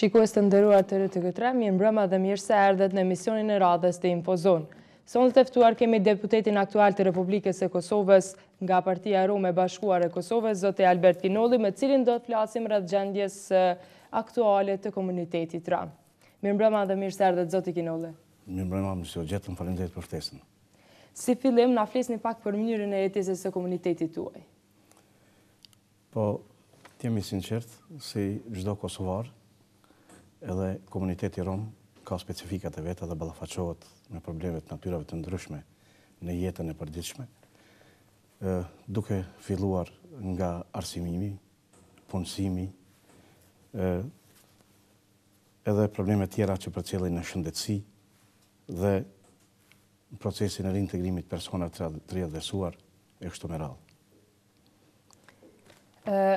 Shikues të ndëruar të rëtë këtëra, mirë mbrëma dhe mirë se erdhet në emisionin e radhës të Infozon. Son të eftuar kemi deputetin aktual të Republikës e Kosovës nga partia Rome Bashkuar e Kosovës, zote Albert Kinolli, me cilin do të flasim rëtë gjendjes eh, aktuale të komunitetit ra. Mirë mbrëma dhe mirë se erdhet, zote Kinoli. Mirë mbrëma, mësë o gjetë në falendet për ftesën. Si fillim, na flesni pak për mënyrën e jetisës e komunitetit tuaj. Po, të jemi sinqertë, si gjdo Kosovarë, edhe komuniteti rom ka specifikat e veta dhe balafachohet me problemet natyrave të ndryshme në jetën e përdiqme. Duke filluar nga arsimimi, punësimi, edhe problemet tjera që përcjellin në shëndetsi dhe procesin e rinë të grimit personat të rrëdhesuar e kështu me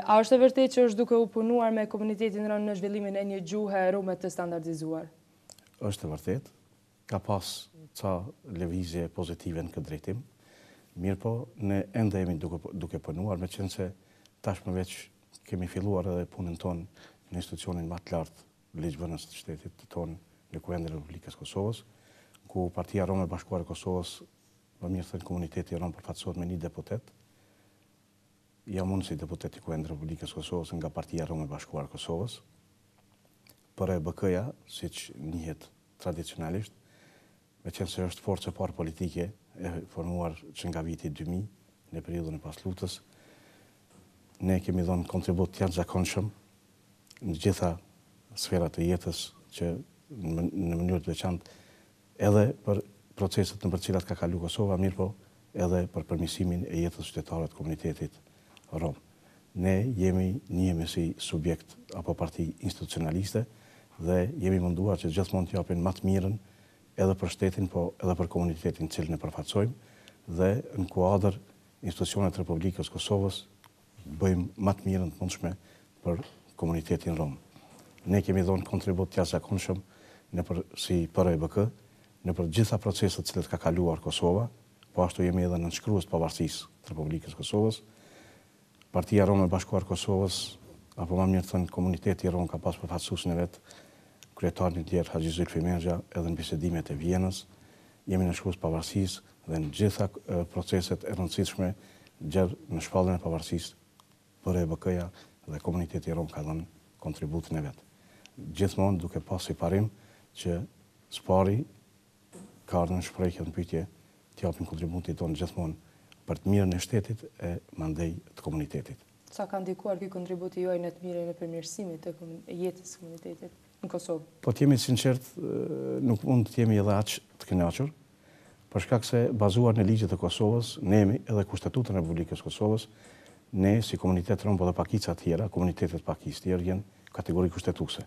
A është e vërtet që është duke u punuar me komunitetin rënë në zhvillimin e një gjuhe rumet të standardizuar? është e vërtet. Ka pas ca levizje pozitive në këtë drejtim. Mirë po, ne enda jemi duke, duke punuar, me qenë se tashmë veç kemi filluar edhe punën tonë në institucionin më të lartë legjëbënës të shtetit të tonë në e Republikës Kosovës, ku Partia e Bashkuar e Kosovës, më mirë thënë komuniteti Rome përfatsot me një deputetë, jam unë si deputet i Kuendrë Republikës Kosovës nga partia Rome Bashkuar Kosovës, për e bëkëja, si që njëhet tradicionalisht, me qenë se është forë që parë politike e formuar që nga viti 2000, në periudën e lutës, ne kemi dhënë kontribut të janë zakonëshëm në gjitha sferat e jetës që në mënyrë të veçantë edhe për proceset në për cilat ka kalu Kosova, mirë po edhe për përmisimin e jetës qytetarët komunitetit Rom. Ne jemi njemi si subjekt apo parti institucionaliste dhe jemi munduar që gjithë mund të japin matë mirën edhe për shtetin, po edhe për komunitetin cilë në përfatsojmë dhe në kuadrë institucionet Republikës Kosovës bëjmë matë mirën të mundshme për komunitetin Rom. Ne kemi dhonë kontribut të jasë akonshëm në për, si për e bëkë, në për gjitha proceset cilët ka kaluar Kosova, po ashtu jemi edhe në të pavarësis të Republikës Kosovës, Partia Romë e Bashkuar Kosovës, apo më mirë thënë komuniteti Romë ka pas përfaqësuesin e vet, kryetarin e tjerë Haxhi Zulfi edhe në bisedimet e Vjenës, jemi në shkollën pavarësisë dhe në gjitha proceset e rëndësishme gjatë në shpallën e pavarësisë për e ja dhe komuniteti Romë ka dhënë kontributin e vet. Gjithmonë duke pasur i parim që spari ka ardhur në shprehje në pyetje të japim kontributin tonë gjithmonë për të mirën e shtetit e mandej të komunitetit. Sa ka ndikuar këj kontributi joj në të mirën e përmirësimit të jetës komunitetit në Kosovë? Po të jemi sinqert, nuk mund të jemi edhe aqë të kënachur, përshka se bazuar në ligjët e Kosovës, nemi edhe kushtetutën e Republikës Kosovës, ne si komunitet rëmë po dhe pakica tjera, komunitetet pakis tjerë jenë kategori kushtetuse.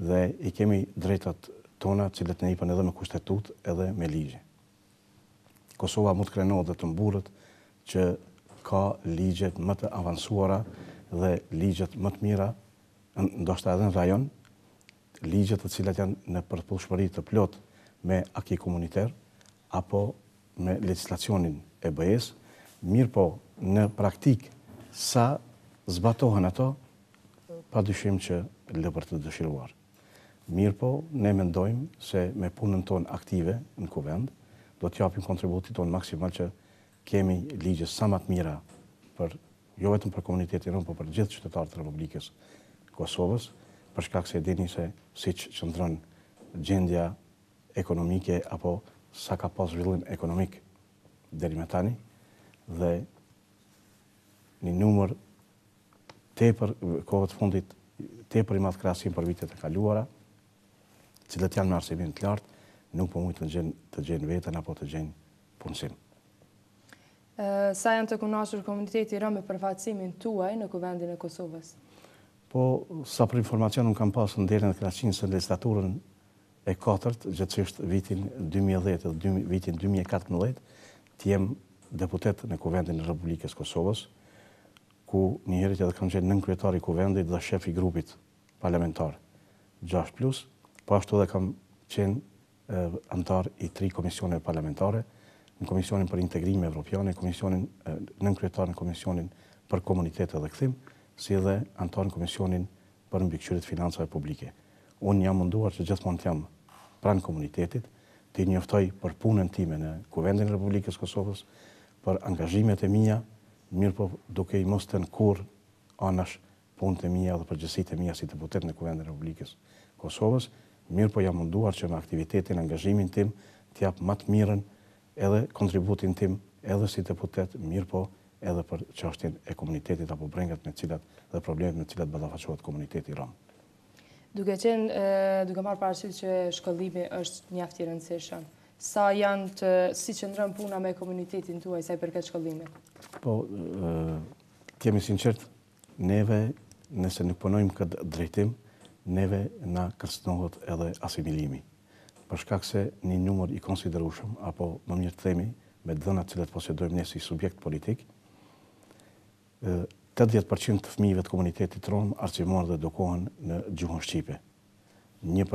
Dhe i kemi drejtat tona cilët ne ipën edhe me kushtetut edhe me ligjë. Kosova mund të krenohet dhe të mburët që ka ligjet më të avansuara dhe ligjet më të mira, ndoshta edhe në rajon, ligjet të cilat janë në përpullshmëri të plot me aki komuniter, apo me legislacionin e bëjes, mirë po në praktik sa zbatohen ato, pa dyshim që lëpër të dëshiruar. Mirë po, ne mendojmë se me punën ton aktive në kuvend, do të japim kontributit tonë maksimal që kemi ligjës sa më të mira për jo vetëm për komunitetin rom, por për gjithë qytetarët e Republikës Kosovës, për shkak se dini se si që qëndrën gjendja ekonomike apo sa ka pas zhvillim ekonomik deri më tani dhe një numër tepër kohët fundit tepër i madh krahasim për vitet e kaluara, cilët janë në arsimin të lartë, nuk po mujtë të gjenë të vetën apo të gjenë punësim. Sa janë të kunashur komuniteti rëmë e përfacimin tuaj në kuvendin e Kosovës? Po, sa për informacion, nuk kam pasë në derën e krasinë së legislaturën e 4-të, gjëtësisht vitin 2010 dhe vitin 2014, të jem deputet në kuvendin e Republikës Kosovës, ku një herit edhe kam qenë i kuvendit dhe shefi grupit parlamentar 6+, po ashtu dhe kam qenë antar i tri komisioneve parlamentare, në Komisionin për integrime Evropian, në Komisionin nënkryetar në Komisionin për Komunitetet dhe Këthim, si dhe antar në Komisionin për Mbikëqyrit Financave Publike. Unë jam munduar që gjithmonë të jam pranë komunitetit, të njoftoj për punën time në Kuvendin Republikës Kosovës, për angazhimet e mija, mirë po duke i mos të në kur anash punët e mija dhe përgjësit e mija si deputet në Kuvendin Republikës Kosovës, mirë po jam munduar që me aktivitetin, angazhimin tim, të më matë mirën edhe kontributin tim edhe si deputet, mirë po edhe për qashtin e komunitetit apo brengat me cilat dhe problemet me cilat balafashuat komuniteti rëmë. Duke qenë, duke marë parësit që shkollimi është një aftje rëndësishën, sa janë të, si që nërëm puna me komunitetin të uaj, sa i përket shkollimit? Po, të jemi sinqertë, neve, nëse nuk punojmë këtë drejtim, neve na kërstënohet edhe asimilimi. Përshkak se një numër i konsiderushëm, apo më mjërë të themi, me dëna cilët posjedojmë ne si subjekt politik, 80% të fëmijëve të komunitetit rom arsimohen dhe edukohen në gjuhën shqipe. Një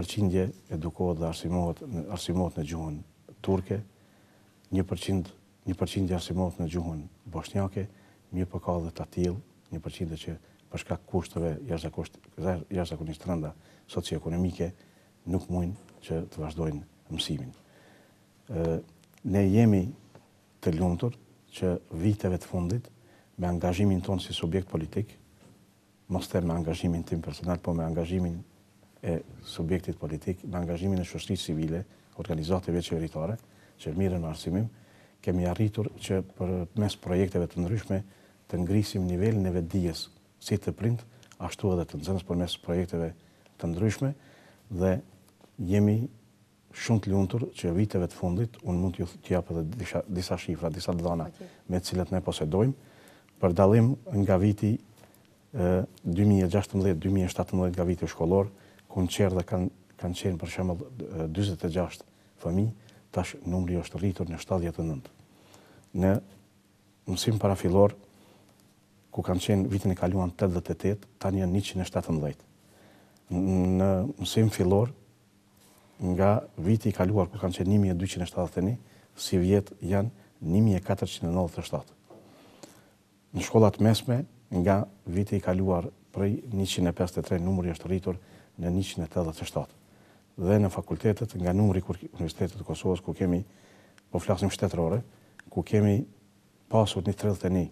edukohet dhe arsimohet në, arsimohet në gjuhën turke, një, përqind, një arsimohet në gjuhën bosnjake, një përka po dhe tatil, një përqindje që për shkak kushteve jashtëzakonisht të rënda socioekonomike, nuk mund që të vazhdojnë mësimin. Ne jemi të lumtur që viteve të fundit me angazhimin tonë si subjekt politik, mos të me angazhimin tim personal, po me angazhimin e subjektit politik, me angazhimin e shështrit civile, organizateve që që mire në arsimim, kemi arritur që për mes projekteve të ndryshme të ngrisim nivel në vetë si të prind, ashtu edhe të nëzënës për mes projekteve të ndryshme, dhe jemi shumë të luntur që viteve të fundit, unë mund t'ju t'japë dhe disa, disa shifra, disa dhona me cilët ne posedojmë, për dalim nga viti 2016-2017 nga viti shkolor, ku në qerë dhe kanë qenë për shemëll 26 fëmi, tash numri është rritur në 79. Në mësim parafilor, ku kanë qenë vitin e kaluan 88, tani janë 117. Në mësim fillor, nga viti i kaluar, ku kanë qenë 1271, si vjetë janë 1497. Në shkollat mesme, nga viti i kaluar prej 153, numëri është rritur në 187. Dhe në fakultetet, nga numëri kur Universitetet të Kosovës, ku kemi, po flasim shtetërore, ku kemi pasur një 31,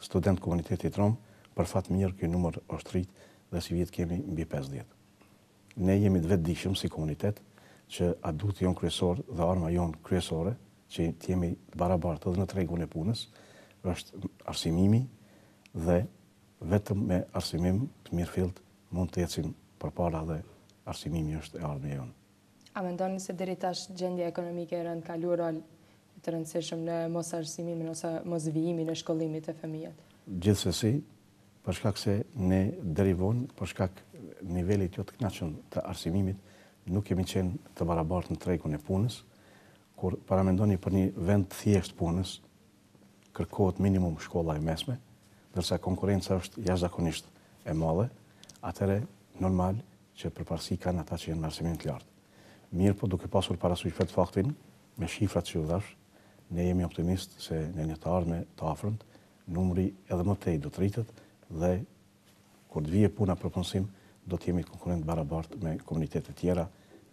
student komunitetit Trom, për fatë mirë këj numër është rritë dhe si vjetë kemi mbi 50. Ne jemi të vetë dishëm si komunitet që të jonë kryesor dhe arma jonë kryesore që jemi barabartë edhe në tregun e punës, është arsimimi dhe vetëm me arsimim të mirë fillt mund të jetësim për para dhe arsimimi është e ardhme jonë. A me ndonë se dheri tash gjendje ekonomike e rëndë kalurë të rëndësishëm në mos arsimimin ose mos vijimin e shkollimit e femijat? Gjithësësi, përshkak se ne derivon, përshkak nivellit jo të knaqën të arsimimit, nuk kemi qenë të barabartë në trejku në punës, kur paramendoni për një vend të thjesht punës, kërkohet minimum shkolla e mesme, dërsa konkurenca është jashtëzakonisht e madhe, atëre normal që përparësi kanë ata që janë me arsimin të lartë. Mirë po duke pasur parasysh vetë faktin me shifrat që u dhash, ne jemi optimist se në një të ardhme të afrënt, numri edhe më tej do të rritet dhe kur të vije puna për punësim, do të jemi konkurent barabart me komunitetet tjera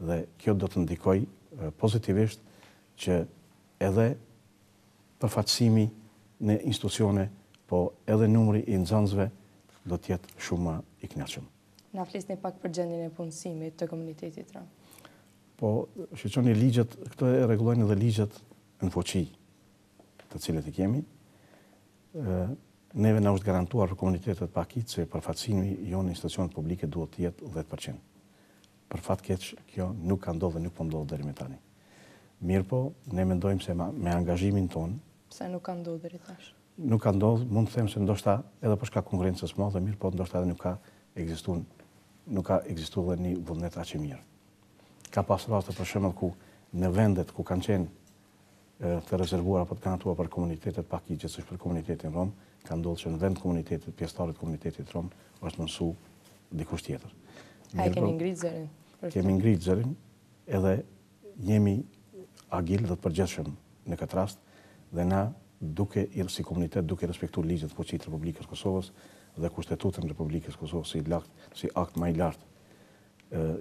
dhe kjo do të ndikoj pozitivisht që edhe përfatsimi në institucione, po edhe numri i nëzënzve do të jetë shumë i knjashëm. Na aflis një pak për gjendin e punësimit të komunitetit rëmë. Po, shqeqoni ligjet, këto e regulojnë edhe ligjet në foqi të cilët i kemi, neve në është garantuar për komunitetet pakit kitë që përfatsimi jo në institucionet publike duhet të jetë 10%. Për fatë keqë, kjo nuk ka ndodhë dhe nuk po ndodhë dherë me tani. Mirë po, ne mendojmë se me angazhimin tonë... Pse nuk ka ndodhë dherë i tash? Nuk ka ndodhë, mund të themë se ndoshta edhe përshka po konkurencës më dhe mirë po, ndoshta edhe nuk ka egzistu nuk ka egzistu dhe një vëndet aqë mirë. Ka pasë rastë për shumët ku në vendet ku kanë qenë të rezervuar apo të kanë atua për komunitetet pak i gjithës për komunitetin rom, ka ndodhë që në vend komunitetet, pjestarit komunitetit Romë, është mësu dikush tjetër. A e kemi po, ngritë zërin? Kemi ngritë zërin edhe njemi agil dhe të përgjeshëm në këtë rast dhe na duke i rësi komunitet, duke i respektu ligjet të poqit Republikës Kosovës dhe kushtetutën Republikës Kosovës si akt ma i lartë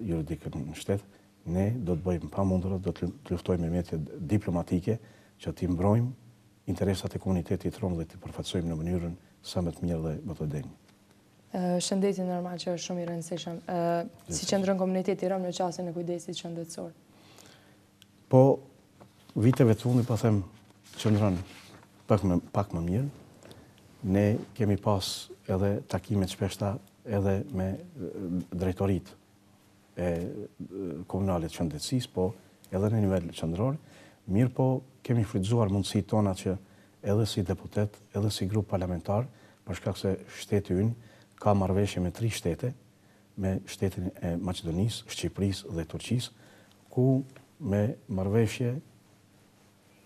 juridikën në shtetë, ne do të bëjmë pa mundurët, do të luftojmë e metje diplomatike që të imbrojmë interesat e komunitetit rëmë dhe të përfatsojmë në mënyrën sa më të mjërë dhe më të denjë. Shëndetit normal që është shumë i rëndësishëm. Si që ndërën komunitetit rëmë në qasën e kujdesit që ndëtësor? Po, viteve të fundi pa po them që ndërën pak më mjërë. Ne kemi pas edhe takimet shpeshta edhe me drejtoritë e komunale të qëndetsis, po edhe në nivel qëndror, mirë po kemi frizuar mundësi tona që edhe si deputet, edhe si grup parlamentar, përshkak se shteti unë ka marveshje me tri shtete, me shtetin e Macedonis, Shqipëris dhe Turqis, ku me marveshje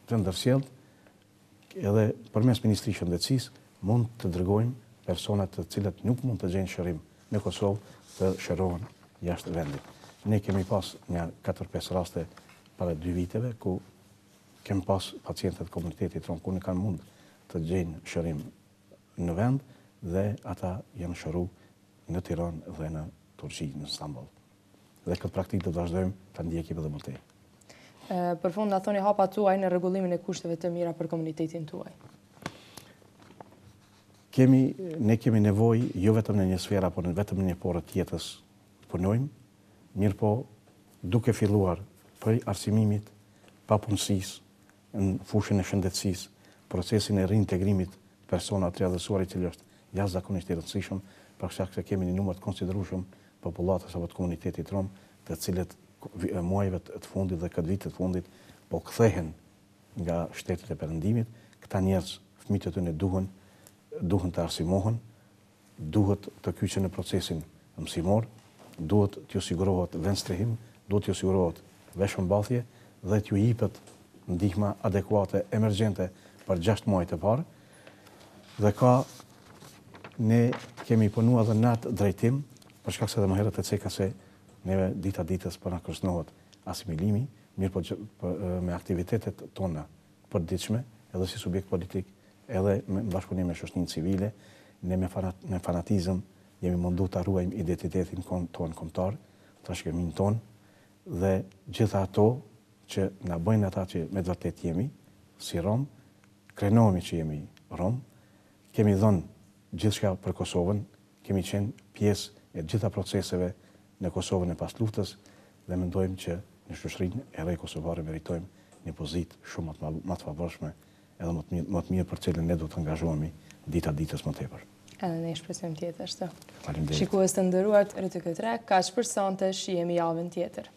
të ndërsjelt, edhe përmes Ministri Shëndecis, mund të dërgojmë personat të cilat nuk mund të gjenë shërim në Kosovë të shërojnë jashtë vendit. Ne kemi pas një 4-5 raste para 2 viteve, ku kemi pas pacientet komunitetit tronë, ku në kanë mund të gjenë shërim në vend, dhe ata jenë shëru në Tiran dhe në Turqi, në Istanbul. Dhe këtë praktikë të vazhdojmë të ndjekim edhe më tejë. Për fund, a thoni hapa tuaj në regullimin e kushtëve të mira për komunitetin tuaj? Ne kemi nevoj, jo vetëm në një sfera, por në vetëm një porët tjetës të punojmë, mirë po duke filluar për arsimimit, pa punësis, në fushën e shëndetsis, procesin e reintegrimit të personat të adhësuar i cilë është jasë zakonisht i rëndësishëm, për shakë se kemi një numër të konsiderushëm populatës apo të komunitetit rëmë, të cilët muajve të fundit dhe këtë të fundit po këthehen nga shtetit e përëndimit, këta njerës fmitët të të në duhen, duhen të arsimohen, duhet të kyqen në procesin mësimor, duhet të ju sigurohet vend strehim, duhet të ju sigurohet veshëm bathje dhe të ju jipët ndihma adekuate emergjente për 6 muaj e parë. Dhe ka, ne kemi punuar dhe natë drejtim, shkak se dhe më herët e ceka se neve dita ditës për po në kërsnohet asimilimi, mirë po, po me aktivitetet tona për ditëshme, edhe si subjekt politik, edhe me bashkëpunim me shështinë civile, ne me fanatizëm jemi mundu të arruajmë identitetin tonë të trashkëmin tonë, dhe gjitha ato që nga bëjnë ata që me dërtet jemi, si Romë, krenohemi që jemi Romë, kemi dhënë gjithë shka për Kosovën, kemi qenë pjesë e gjitha proceseve në Kosovën e pas luftës, dhe mendojmë që në shushrin e rej Kosovare meritojmë një pozit shumë më të favorshme edhe më të mirë për cilën ne do të angazhohemi dita ditës më tepër. Edhe ne shpresojmë tjetër shtë. Faleminderit. Shikues të nderuar, rrethë këtë rreth, kaq për sonte, shihemi javën tjetër.